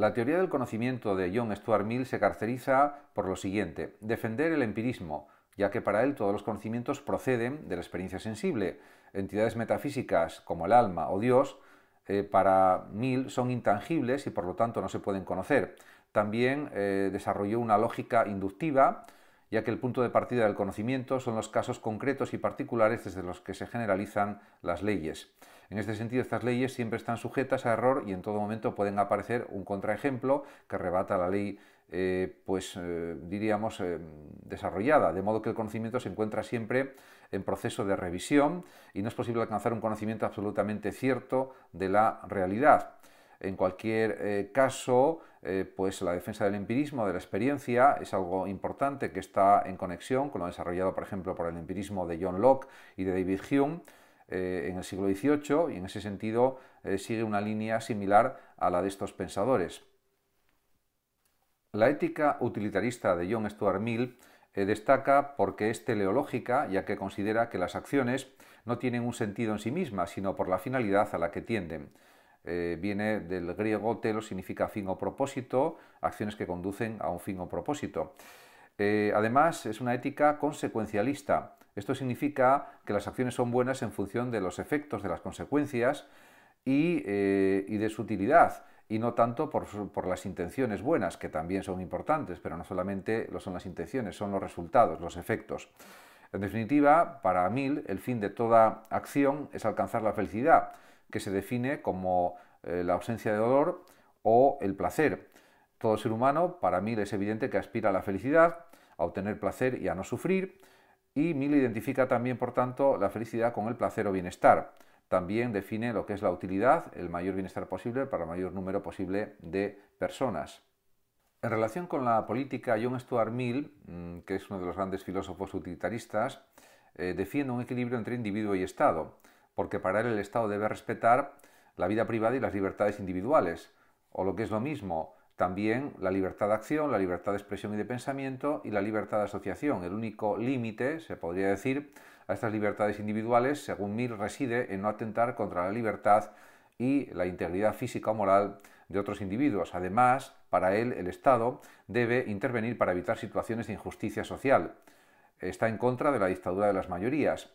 La teoría del conocimiento de John Stuart Mill se caracteriza por lo siguiente, defender el empirismo, ya que para él todos los conocimientos proceden de la experiencia sensible. Entidades metafísicas como el alma o Dios, eh, para Mill, son intangibles y por lo tanto no se pueden conocer. También eh, desarrolló una lógica inductiva, ya que el punto de partida del conocimiento son los casos concretos y particulares desde los que se generalizan las leyes. En este sentido, estas leyes siempre están sujetas a error y en todo momento pueden aparecer un contraejemplo que rebata la ley, eh, pues eh, diríamos, eh, desarrollada, de modo que el conocimiento se encuentra siempre en proceso de revisión y no es posible alcanzar un conocimiento absolutamente cierto de la realidad. En cualquier eh, caso, eh, pues la defensa del empirismo, de la experiencia, es algo importante que está en conexión con lo desarrollado, por ejemplo, por el empirismo de John Locke y de David Hume eh, en el siglo XVIII, y en ese sentido sigue una línea similar a la de estos pensadores. La ética utilitarista de John Stuart Mill destaca porque es teleológica, ya que considera que las acciones no tienen un sentido en sí mismas, sino por la finalidad a la que tienden. Eh, viene del griego telos, significa fin o propósito, acciones que conducen a un fin o propósito. Eh, además, es una ética consecuencialista. Esto significa que las acciones son buenas en función de los efectos, de las consecuencias y, eh, de su utilidad, y no tanto por, por, las intenciones buenas, que también son importantes, pero no solamente lo son las intenciones, son los resultados, los efectos. En definitiva, para Mill, el fin de toda acción es alcanzar la felicidad, que se define como eh, la ausencia de dolor o el placer. Todo ser humano, para Mill, es evidente que aspira a la felicidad, a obtener placer y a no sufrir, y Mill identifica también, por tanto, la felicidad con el placer o bienestar. También define lo que es la utilidad, el mayor bienestar posible para el mayor número posible de personas. En relación con la política, John Stuart Mill, mm, que es uno de los grandes filósofos utilitaristas, eh, defiende un equilibrio entre individuo y Estado porque para él el Estado debe respetar la vida privada y las libertades individuales, o lo que es lo mismo, también la libertad de acción, la libertad de expresión y de pensamiento y la libertad de asociación. El único límite, se podría decir, a estas libertades individuales, según Mill, reside en no atentar contra la libertad y la integridad física o moral de otros individuos. Además, para él, el Estado debe intervenir para evitar situaciones de injusticia social. Está en contra de la dictadura de las mayorías.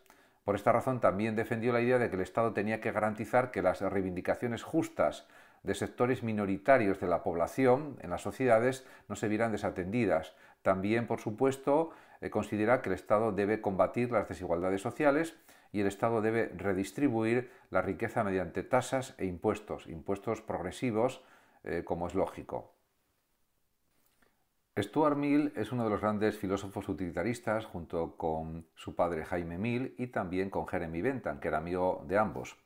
Por esta razón también defendió la idea de que el Estado tenía que garantizar que las reivindicaciones justas de sectores minoritarios de la población en las sociedades no se vieran desatendidas. También, por supuesto, eh, considera que el Estado debe combatir las desigualdades sociales y el Estado debe redistribuir la riqueza mediante tasas e impuestos, impuestos progresivos, eh, como es lógico. Stuart Mill es uno de los grandes filósofos utilitaristas junto con su padre Jaime Mill y también con Jeremy Bentham, que era amigo de ambos.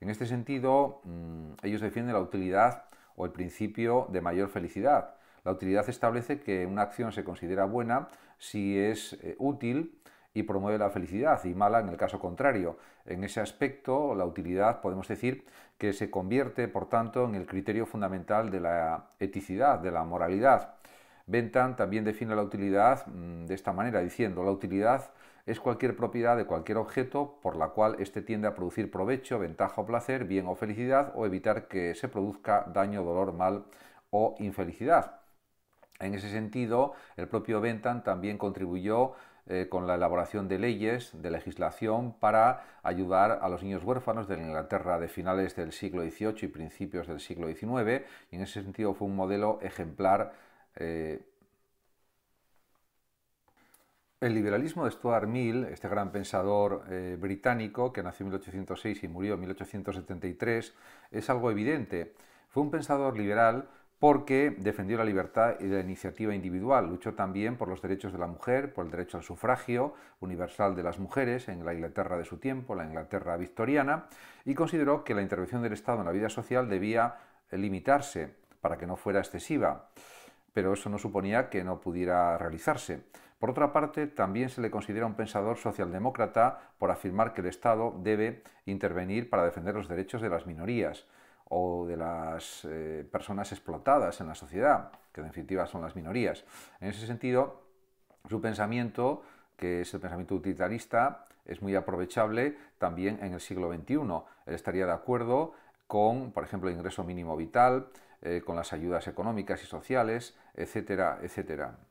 En este sentido, mm, ellos defienden la utilidad o el principio de mayor felicidad. La utilidad establece que una acción se considera buena si es eh, útil y promueve la felicidad y mala en el caso contrario. En ese aspecto, la utilidad podemos decir que se convierte, por tanto, en el criterio fundamental de la eticidad, de la moralidad. Bentham también define la utilidad mm, de esta manera, diciendo la utilidad es cualquier propiedad de cualquier objeto por la cual éste tiende a producir provecho, ventaja o placer, bien o felicidad, o evitar que se produzca daño, dolor, mal o infelicidad. En ese sentido, el propio Bentham también contribuyó eh, con la elaboración de leyes, de legislación para ayudar a los niños huérfanos de la Inglaterra de finales del siglo XVIII y principios del siglo XIX, y en ese sentido fue un modelo ejemplar eh, el liberalismo de Stuart Mill, este gran pensador eh, británico que nació en 1806 y murió en 1873, es algo evidente. Fue un pensador liberal porque defendió la libertad y la iniciativa individual, luchó también por los derechos de la mujer, por el derecho al sufragio universal de las mujeres en la Inglaterra de su tiempo, la Inglaterra victoriana, y consideró que la intervención del Estado en la vida social debía limitarse para que no fuera excesiva pero eso no suponía que no pudiera realizarse. Por otra parte, también se le considera un pensador socialdemócrata por afirmar que el Estado debe intervenir para defender los derechos de las minorías o de las eh, personas explotadas en la sociedad, que en definitiva son las minorías. En ese sentido, su pensamiento, que es el pensamiento utilitarista, es muy aprovechable también en el siglo XXI. Él estaría de acuerdo con, por ejemplo, el ingreso mínimo vital, eh, con las ayudas económicas y sociales, etcétera, etcétera.